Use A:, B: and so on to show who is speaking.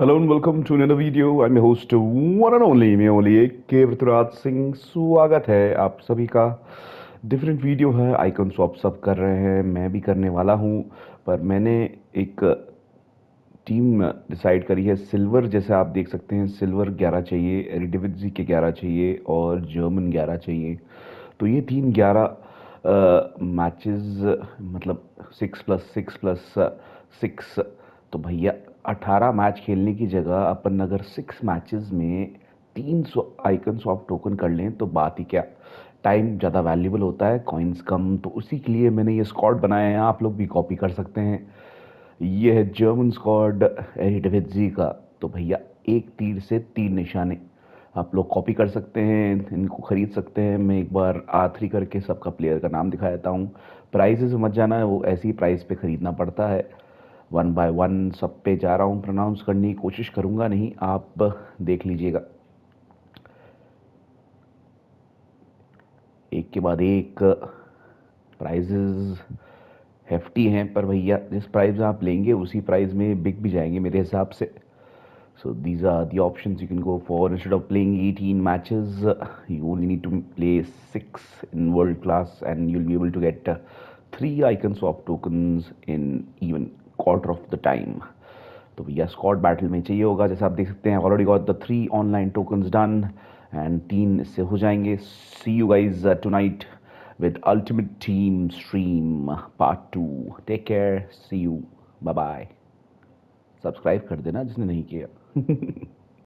A: hello and welcome to nano video I may host one and only may only के पृथ्वीराज सिंह स्वागत है आप सभी का डिफरेंट वीडियो है तो आइकन स्वाप सब कर रहे हैं मैं भी करने वाला हूं पर मैंने एक टीम डिसाइड करी है सिल्वर जैसे आप देख सकते हैं सिल्वर ग्यारह चाहिए एरिडिविजी के ग्यारह चाहिए और जर्मन ग्यारह चाहिए तो ये तीन ग्यारह मैचेस मतलब six plus six plus six तो भैया 18 मैच खेलने की जगह अपन अगर सिक्स मैचेस में 300 आइकन सॉफ्ट टोकन कर लें तो बात ही क्या टाइम ज़्यादा वैल्यूबल होता है कॉइन्स कम तो उसी के लिए मैंने ये स्कॉड बनाया है आप लोग भी कॉपी कर सकते हैं ये है जर्मन स्कॉट एरिडवेजी का तो भैया एक तीर से तीन निशाने आप लोग कॉपी कर सकते हैं इनको ख़रीद सकते हैं मैं एक बार आथरी करके सबका प्लेयर का नाम दिखा देता हूँ प्राइस मत जाना है वो ऐसी प्राइस पे ख़रीदना पड़ता है वन बाय वन सब पे जा रहा हूँ प्रोनाउंस करने की कोशिश करूँगा नहीं आप देख लीजिएगा एक के बाद एक प्राइजेज़ हेफ्टी हैं पर भैया जिस प्राइस आप लेंगे उसी प्राइस में बिक भी जाएंगे मेरे हिसाब से so these are the option you can go for instead of playing eighteen matches you only need to play six in world class and you'll be able to get three icons of tokens in even quarter of the time तो भैया Scott battle में चाहिए होगा जैसे आप देख सकते हैं already got the three online token done and तीन इससे हो जाएंगे see you guys tonight with ultimate team stream part two take care see you bye bye subscribe कर देना जिसने नहीं किया